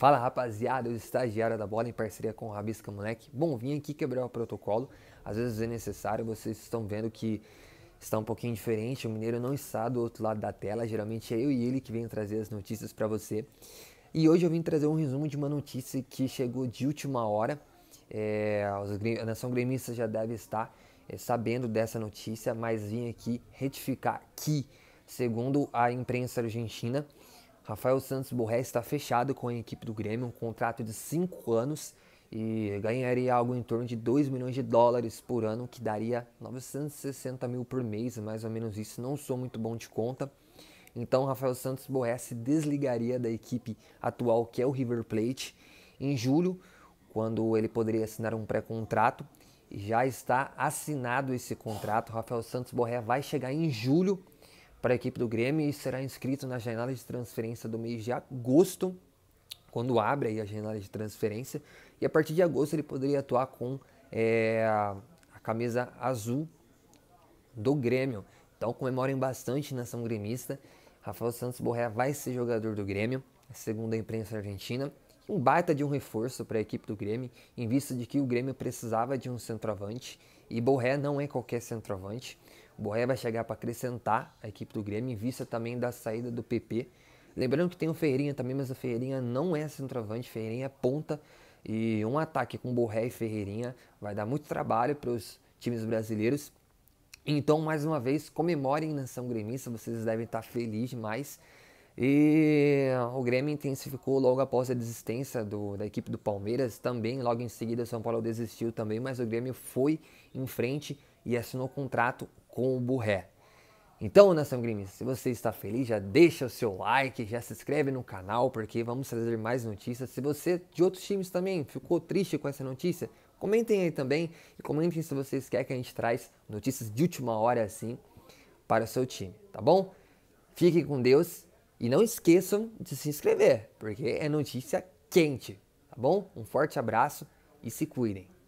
Fala rapaziada, eu estagiário da bola em parceria com o Rabisca Moleque. Bom, vim aqui quebrar o protocolo, às vezes é necessário, vocês estão vendo que está um pouquinho diferente, o Mineiro não está do outro lado da tela, geralmente é eu e ele que vem trazer as notícias para você. E hoje eu vim trazer um resumo de uma notícia que chegou de última hora, é, a nação gremista já deve estar é, sabendo dessa notícia, mas vim aqui retificar que, segundo a imprensa argentina, Rafael Santos Borré está fechado com a equipe do Grêmio, um contrato de 5 anos e ganharia algo em torno de 2 milhões de dólares por ano, que daria 960 mil por mês, mais ou menos isso. Não sou muito bom de conta. Então, Rafael Santos Borré se desligaria da equipe atual, que é o River Plate, em julho, quando ele poderia assinar um pré-contrato. Já está assinado esse contrato. Rafael Santos Borré vai chegar em julho para a equipe do Grêmio e será inscrito na janela de transferência do mês de agosto, quando abre a janela de transferência. E a partir de agosto ele poderia atuar com é, a camisa azul do Grêmio. Então comemorem bastante nação né, gremista. Rafael Santos Borré vai ser jogador do Grêmio, segundo a imprensa argentina. Um baita de um reforço para a equipe do Grêmio, em vista de que o Grêmio precisava de um centroavante e Borré não é qualquer centroavante. Borré vai chegar para acrescentar a equipe do Grêmio, em vista também da saída do PP. Lembrando que tem o Ferreirinha também, mas o Ferreirinha não é centroavante, Ferreirinha é ponta. E um ataque com Borré e Ferreirinha vai dar muito trabalho para os times brasileiros. Então, mais uma vez, comemorem nação gremista, vocês devem estar felizes demais. E o Grêmio intensificou logo após a desistência do, da equipe do Palmeiras também. Logo em seguida, o São Paulo desistiu também, mas o Grêmio foi em frente e assinou contrato com o Burré. Então, Nação Gremista, se você está feliz, já deixa o seu like, já se inscreve no canal, porque vamos trazer mais notícias. Se você de outros times também ficou triste com essa notícia, comentem aí também e comentem se vocês querem que a gente traz notícias de última hora assim para o seu time, tá bom? Fiquem com Deus e não esqueçam de se inscrever, porque é notícia quente, tá bom? Um forte abraço e se cuidem.